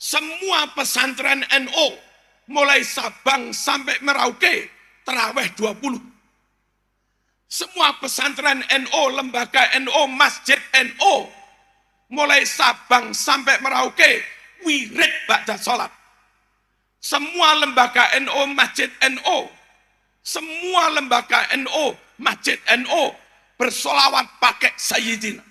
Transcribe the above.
Semua pesantren NO, mulai Sabang sampai Merauke, teraweh 20. Semua pesantren NO, lembaga NO, masjid No mulai Sabang sampai Merauke, wirid baca salat Semua lembaga No masjid No semua lembaga No masjid No bersolawat pakai sayyidina.